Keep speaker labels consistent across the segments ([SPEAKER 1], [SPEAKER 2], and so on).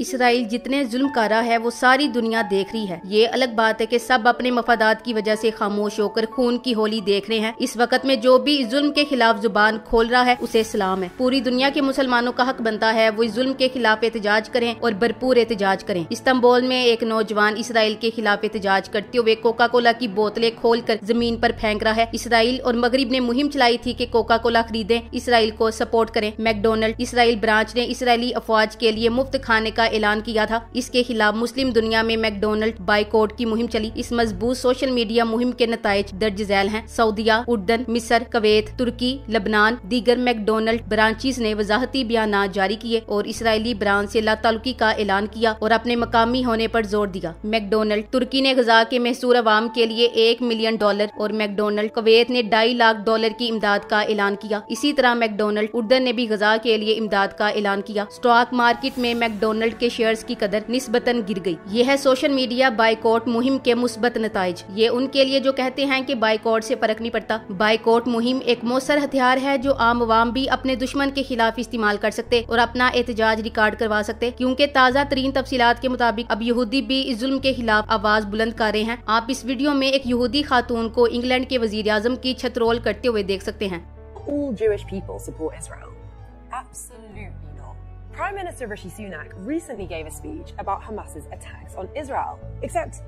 [SPEAKER 1] Israel जितने जुल्म कर रहा है वो सारी दुनिया देख रही है ये अलग बात है कि सब अपने मफादात की वजह से खामोश होकर खून की होली देख रहे हैं इस वक्त में जो भी जुल्म के खिलाफ जुबान खोल रहा है उसे सलाम है पूरी दुनिया के मुसलमानों का हक बनता है वो जुल्म के खिलाफ एहतजाज करें और भरपूर एहतजाज करें इस्तांबुल में एक नौजवान इसराइल के खिलाफ एहतजाज करते हुए कोका कोला की बोतलें खोल कर जमीन पर फेंक रहा है इसराइल और मगरब ने मुहिम चलाई थी की कोका कोला खरीदे इसराइल को सपोर्ट करें मैकडोनल्ड इसराइल ब्रांच ने इसराइली अफवाज के लिए मुफ्त खाने का का ऐलान किया था इसके खिलाफ मुस्लिम दुनिया में मैकडोनल्ड बाइकोट की मुहिम चली इस मजबूत सोशल मीडिया मुहिम के नतज दर्ज झैल है सऊदिया उर्दन मिसर कवेत तुर्की लबनान दीगर मैकडोनल्ड ब्रांचेज ने वजाहती बयान जारी किए और इसराइली ब्रांच ऐसी लातालुकी का ऐलान किया और अपने मकामी होने आरोप जोर दिया मैकडोनल्ड तुर्की ने गजा के मैसूर आवाम के लिए एक मिलियन डॉलर और मैकडोनल्ड कवेत ने ढाई लाख डॉलर की इमदाद का ऐलान किया इसी तरह मैकडोनल्ड उर्दन ने भी गजा के लिए इमदाद का ऐलान किया स्टॉक मार्केट में मैकडोनल्ड गोल्ड के शेयर की कदर निस्बतन गिर गयी यह है सोशल मीडिया बाइकॉट मुहिम के मुस्बत नतज ये उनके लिए जो कहते हैं की बाइकॉट ऐसी फर्क नहीं पड़ता बाइकॉट मुहिम एक मौसर हथियार है जो आम आवाम भी अपने दुश्मन के खिलाफ इस्तेमाल कर सकते और अपना एहतजाज रिकॉर्ड करवा सकते क्यूँकी ताज़ा तरीन तफसीत के मुताबिक अब यहूदी भी इस जुल्म के खिलाफ आवाज़ बुलंद कर रहे हैं आप इस वीडियो में एक यहूदी खातून को इंग्लैंड के वजीर आजम की छतरोल करते हुए देख सकते हैं all Jewish people support Israel. Absolutely. Prime Minister Rishi Sunak recently gave a speech about Hamas's attacks on Israel, except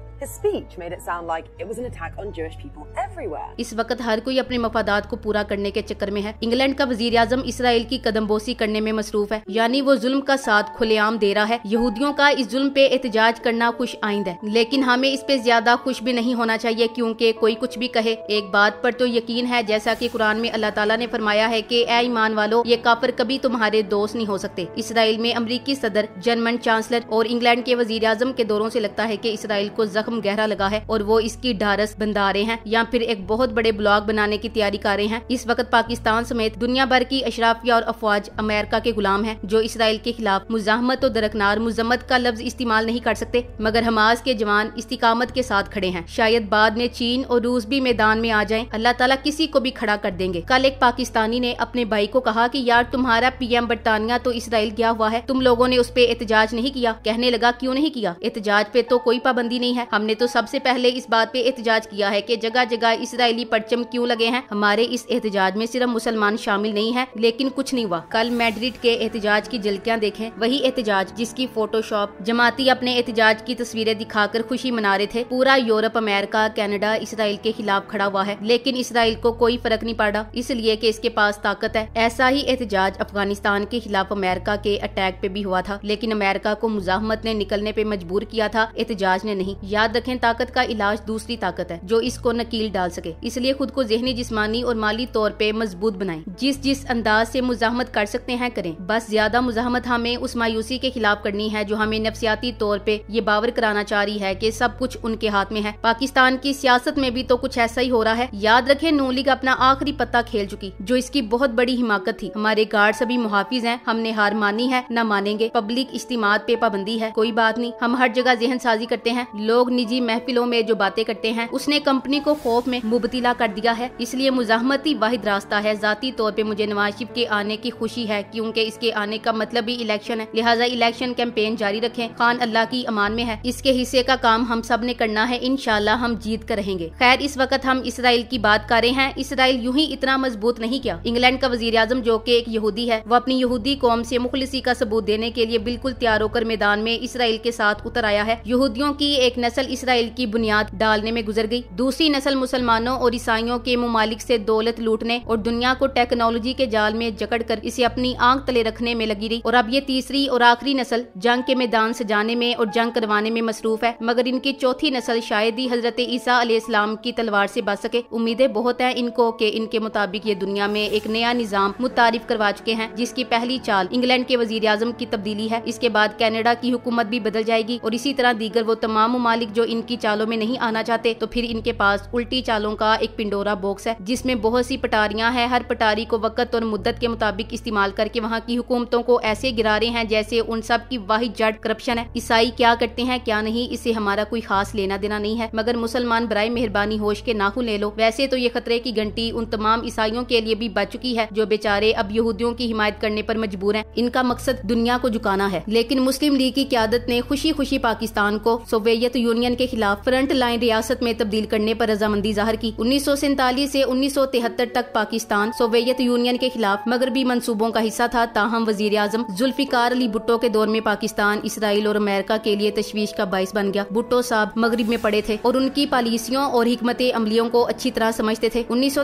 [SPEAKER 1] इस वक्त हर कोई अपने मफादात को पूरा करने के चक्कर में है इंग्लैंड का वजीर आजम इसराइल की कदमबोसी करने में मसरूफ है यानी वो जुल्म का साथ खुलेआम दे रहा है यहूदियों का इस जुल्म पे एहतजाज करना खुश आइंद है लेकिन हमें इस पे ज्यादा खुश भी नहीं होना चाहिए क्योंकि कोई कुछ भी कहे एक बात पर तो यकीन है जैसा की कुरान में अल्लाह तला ने फरमाया है की ए ईमान वालों ये काफर कभी तुम्हारे दोस्त नहीं हो सकते इसराइल में अमरीकी सदर जर्मन चांसलर और इंग्लैंड के वजीर आजम के दौरों ऐसी लगता है की इसराइल को जख्म जख्म गहरा लगा है और वो इसकी ढारस बंधा रहे हैं या फिर एक बहुत बड़े ब्लॉक बनाने की तैयारी कर रहे हैं इस वक्त पाकिस्तान समेत दुनिया भर की अशराफिया और अफवाज अमेरिका के गुलाम है जो इसराइल के खिलाफ मुजामत और दरकनार मुजम्मत का लफ्ज इस्तेमाल नहीं कर सकते मगर हमास के जवान इस्तीकामत के साथ खड़े हैं शायद बाद में चीन और रूस भी मैदान में आ जाए अल्लाह ताला किसी को भी खड़ा कर देंगे कल एक पाकिस्तानी ने अपने भाई को कहा कि यार तुम्हारा पीएम बरतानिया तो इसराइल गया हुआ है तुम लोगों ने उस पर एहतजाज नहीं किया कहने लगा क्यों नहीं किया एहतजाज पे तो कोई पाबंदी नहीं है हमने तो सबसे पहले इस बात पे एहतजाज किया है कि जगह जगह इसराइली परचम क्यों लगे हैं हमारे इस एहतजाज में सिर्फ मुसलमान शामिल नहीं है लेकिन कुछ नहीं हुआ कल मैड्रिड के एहतजाज की झलकियाँ देखें वही एहतजाज जिसकी फोटोशॉप जमाती अपने एहतजाज की तस्वीरें दिखाकर खुशी मना रहे थे पूरा यूरोप अमेरिका कैनेडा इसराइल के खिलाफ खड़ा हुआ है लेकिन इसराइल को कोई फर्क नहीं पड़ा इसलिए कि इसके पास ताकत है ऐसा ही एहतजाज अफगानिस्तान के खिलाफ अमेरिका के अटैक पे भी हुआ था लेकिन अमेरिका को मुजाहमत ने निकलने पे मजबूर किया था एहतजाज ने नहीं या याद रखें ताकत का इलाज दूसरी ताकत है जो इसको नकील डाल सके इसलिए खुद को जहनी जिसमानी और माली तौर पर मजबूत बनाए जिस जिस अंदाज ऐसी मुजामत कर सकते हैं करें बस ज्यादा मुजामत हमें उस मायूसी के खिलाफ करनी है जो हमें नफसियाती तौर पर ये बावर कराना चाह रही है की सब कुछ उनके हाथ में है पाकिस्तान की सियासत में भी तो कुछ ऐसा ही हो रहा है याद रखे नो लीग अपना आखिरी पत्ता खेल चुकी जो इसकी बहुत बड़ी हिमाकत थी हमारे गार्ड सभी मुहाफिज हैं हमने हार मानी है न मानेंगे पब्लिक इज्तिमा पे पाबंदी है कोई बात नहीं हम हर जगह जहन साजी करते हैं लोग निजी महफिलों में जो बातें करते हैं उसने कंपनी को खौफ में मुबतला कर दिया है इसलिए मुजामती वाहिद रास्ता है जाती तौर पर मुझे नवाज शिफ के आने की खुशी है क्योंकि इसके आने का मतलब ही इलेक्शन है लिहाजा इलेक्शन कैंपेन जारी रखे खान अल्लाह की अमान में है इसके हिस्से का काम हम सब ने करना है इन हम जीत कर रहेंगे खैर इस वक्त हम इसराइल की बात कर रहे हैं इसराइल यू ही इतना मजबूत नहीं किया इंग्लैंड का वजीर आजम जो की एक यहूदी है वो अपनी यहूदी कौम ऐसी मुखलसी का सबूत देने के लिए बिल्कुल तैयार होकर मैदान में इसराइल के साथ उतर आया है यहूदियों की एक नस्ल नस्ल इसराइल की बुनियाद डालने में गुजर गयी दूसरी नस्ल मुसलमानों और ईसाइयों के ममालिक ऐसी दौलत लूटने और दुनिया को टेक्नोलॉजी के जाल में जकड़ कर इसे अपनी आंख तले रखने में लगी रही और अब ये तीसरी और आखिरी नस्ल जंग के मैदान सजाने जाने में और जंग करवाने में मसरूफ है मगर इनकी चौथी नस्ल शायद ही हजरत ईसा इस्लाम की तलवार से बच सके उम्मीदें बहुत हैं इनको के इनके मुताबिक ये दुनिया में एक नया निज़ाम मुतारिफ करवा चुके हैं जिसकी पहली चाल इंग्लैंड के वजीर अजम की तब्दीली है इसके बाद कैनेडा की हुकूमत भी बदल जाएगी और इसी तरह दीगर वो तमाम ममालिक जो इनकी चालों में नहीं आना चाहते तो फिर इनके पास उल्टी चालों का एक पिंडोरा बॉक्स है जिसमें बहुत सी पटारियां हैं हर पटारी को वक्त और मुद्दत के मुताबिक इस्तेमाल करके वहाँ की हुकूमतों को ऐसे रहे हैं जैसे उन सब की वाहि जड़ करप्शन है ईसाई क्या करते हैं क्या नहीं इसे हमारा कोई खास लेना देना नहीं है मगर मुसलमान बरए मेहरबानी होश के नाखू ले लो वैसे तो ये खतरे की घंटी उन तमाम ईसाइयों के लिए भी बच चुकी है जो बेचारे अब यहूदियों की हिमायत करने पर मजबूर हैं इनका मकसद दुनिया को झुकाना है लेकिन मुस्लिम लीग की क्यादत ने खुशी खुशी पाकिस्तान को सोवियत यूनियन यूनियन के खिलाफ फ्रंट लाइन रियासत में तब्दील करने पर रजामंदी जाहिर की उन्नीस सौ सैतालीस ऐसी उन्नीस सौ तिहत्तर तक पाकिस्तान सोवियत यूनियन के खिलाफ मगरबी मनसूबों का हिस्सा था ताहम वजीर आजम जुल्फिकार अली भुट्टो के दौर में पाकिस्तान इसराइल और अमेरिका के लिए तशवीश का बायस बन गया भुट्टो साहब मगरब में पड़े थे और उनकी पॉलिसियों और हमत अमलियों को अच्छी तरह समझते थे उन्नीस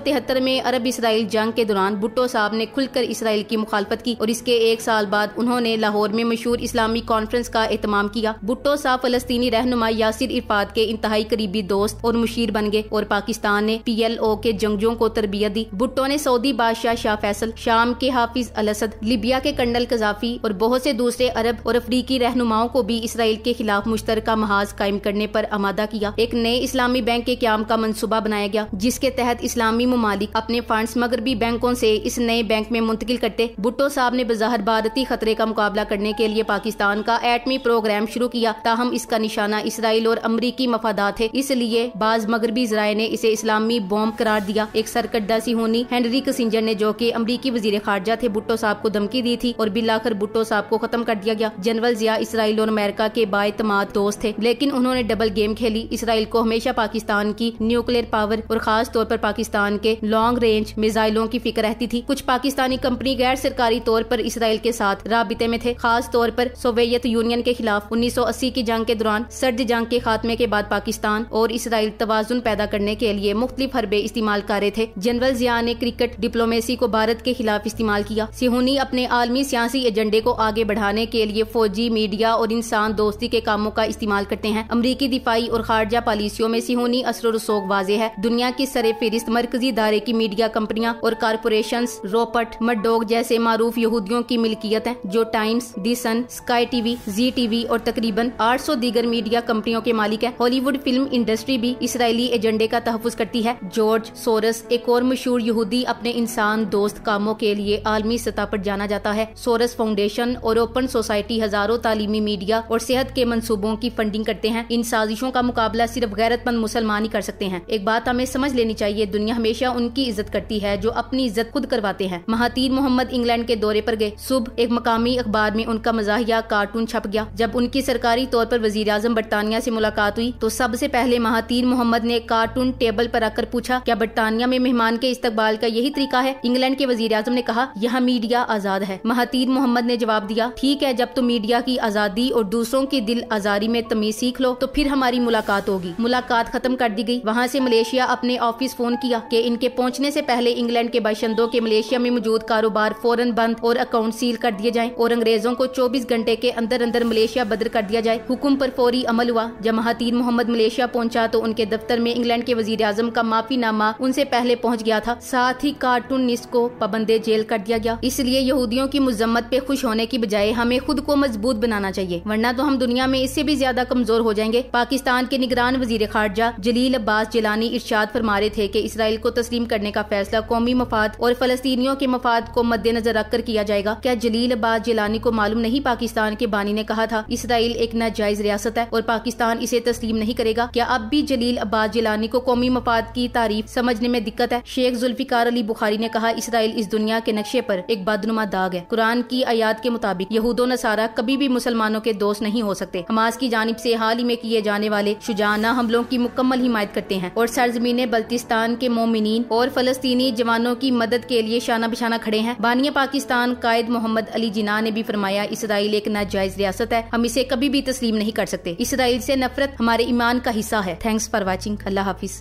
[SPEAKER 1] में अरब इसराइल जंग के दौरान भुट्टो साहब ने खुलकर इसराइल की मुखालफत की और इसके एक साल बाद उन्होंने लाहौर में मशहूर इस्लामी कॉन्फ्रेंस का एहतमाम किया भुट्टो साहब फलस्तनी रहनुमा यासिर मुशीर इरफाद के इंतहाई करीबी दोस्त और मुशीर बन गए और पाकिस्तान ने पी एल ओ के जंगजों को तरबियत दी भुट्टो ने सऊदी बादशाह शाह फैसल शाम के हाफिज असद लिबिया के कर्नल कजाफी और बहुत से दूसरे अरब और अफ्रीकी रहनुमाओं को भी इसराइल के खिलाफ मुश्तर महाज कायम करने पर आमादा किया एक नए इस्लामी बैंक के क्याम का मनसूबा बनाया गया जिसके तहत इस्लामी ममालिक अपने फंड मगरबी बैंकों से इस नए बैंक में मुंतकिल करते भुट्टो साहब ने बजाहर भारतीय खतरे का मुकाबला करने के लिए पाकिस्तान का एटमी प्रोग्राम शुरू किया ताहम इसका निशाना इसराइल और अमरीकी मफादात है इसलिए बाज मगरबी जराये ने इसे इस्लामी बॉम्ब करार दिया एक सरकड्डा होनी हेनरी कसिंजर ने जो की अमरीकी वजीर खारजा थे भुट्टो साहब को धमकी दी थी और बिलाकर भुट्टो साहब को खत्म कर दिया गया जनरल जिया इसराइल और अमेरिका के बातमाद दोस्त थे लेकिन उन्होंने डबल गेम खेली इसराइल को हमेशा पाकिस्तान की न्यूक्लियर पावर और खास तौर पर पाकिस्तान के लॉन्ग रेंज मिसाइलों की फिक्र रहती थी कुछ पाकिस्तानी कंपनी गैर सरकारी तौर पर इसराइल के साथ रबते में थे खास तौर पर सोवियत यूनियन के खिलाफ 1980 की जंग के दौरान सर्द जंग के खात्मे के बाद पाकिस्तान और इसराइल तोज़ुन पैदा करने के लिए मुख्तलिफ हरबे इस्तेमाल कर रहे थे जनरल जिया ने क्रिकेट डिप्लोमेसी को भारत के खिलाफ इस्तेमाल किया सिहोनी अपने आलमी सियासी एजेंडे को आगे बढ़ाने के लिए फौजी मीडिया और इंसान दोस्ती के कामों का इस्तेमाल करते हैं अमरीकी दिफाई और खारजा पॉलिसियों में सिहोनी असर रसोक वाजे है दुनिया की सरे फहरिस्त मरकजी दायरे की मीडिया कंपनियाँ और कारपोरेशन रोपट मडोग जैसे मारूफ यहूदियों की मिल्कियत है जो Times the Sun Sky TV Zee TV और तकरीबन आठ सौ दीगर मीडिया कंपनियों के के मालिक है हॉलीवुड फिल्म इंडस्ट्री भी इसराइली एजेंडे का तहफ़ करती है जॉर्ज सोरस एक और मशहूर यहूदी अपने इंसान दोस्त कामों के लिए आलमी सतह पर जाना जाता है सोरस फाउंडेशन और ओपन सोसाइटी हजारों तालीमी मीडिया और सेहत के मनसूबों की फंडिंग करते हैं इन साजिशों का मुकाबला सिर्फ गैरतमंद मुसलमान ही कर सकते हैं एक बात हमें समझ लेनी चाहिए दुनिया हमेशा उनकी इज्जत करती है जो अपनी इज्जत खुद करवाते हैं महातीर मोहम्मद इंग्लैंड के दौरे पर गए सुबह एक मकामी अखबार में उनका मजाहिया कार्टून छप गया जब उनकी सरकारी तौर पर वजीर अजम बरतानिया ऐसी मुलाकात हुई तो सबसे पहले महातीर मोहम्मद ने कार्टून टेबल पर आकर पूछा क्या बरतानिया में मेहमान के इस्तकबाल का यही तरीका है इंग्लैंड के वजीर आजम ने कहा यहाँ मीडिया आजाद है महातीर मोहम्मद ने जवाब दिया ठीक है जब तुम मीडिया की आजादी और दूसरों की दिल आजारी में तमीज सीख लो तो फिर हमारी मुलाकात होगी मुलाकात खत्म कर दी गई वहाँ से मलेशिया अपने ऑफिस फोन किया कि इनके पहुँचने से पहले इंग्लैंड के बाशिंदों के मलेशिया में मौजूद कारोबार फौरन बंद और अकाउंट सील कर दिए जाए और अंग्रेजों को चौबीस घंटे के अंदर अंदर मलेशिया बदर कर दिया जाए हुक्म आरोप फौरी अमल हुआ महातीन मोहम्मद मलेशिया पहुंचा तो उनके दफ्तर में इंग्लैंड के वजीर अजम का माफीनामा उनसे पहले पहुंच गया था साथ ही कार्टून को पाबंदे जेल कर दिया गया इसलिए यहूदियों की मजम्मत पे खुश होने की बजाय हमें खुद को मजबूत बनाना चाहिए वरना तो हम दुनिया में इससे भी ज्यादा कमजोर हो जाएंगे पाकिस्तान के निगरान वजीर खारजा जलील अब्बास जिलानी इर्शाद फरमा रहे थे की इसराइल को तस्लीम करने का फैसला कौमी मफाद और फलस्तियों के मफाद को मद्देनजर रखकर किया जाएगा क्या जलील अब्बास जिलानी को मालूम नहीं पाकिस्तान के बानी ने कहा था इसराइल एक नाजायज रियासत है और पाकिस्तान इसे तस्लीम नहीं करेगा क्या अब भी जलील अब्बास जिलानी को कौमी मफाद की तारीफ समझने में दिक्कत है शेख जुल्फिकार अली बुखारी ने कहा इसराइल इस दुनिया के नक्शे पर एक बदनुमा दाग है कुरान की आयात के मुताबिक यहूदो नसारा कभी भी मुसलमानों के दोस्त नहीं हो सकते हमास की जानब ऐसी हाल ही में किए जाने वाले शुजाना हमलों की मुकम्मल हिमायत करते हैं और सरजमीन बल्तिस्तान के मोमिन और फलस्तनी जवानों की मदद के लिए शाना बिशाना खड़े हैं बानिया पाकिस्तान कायद मोहम्मद अली जिना ने भी फरमाया इसराइल एक नाजायज रियासत है हम इसे कभी भी तस्लीम नहीं कर सकते इसराइल ऐसी नफरत हमारे ईमान का हिस्सा है थैंक्स फॉर वॉचिंग अल्लाह हाफिज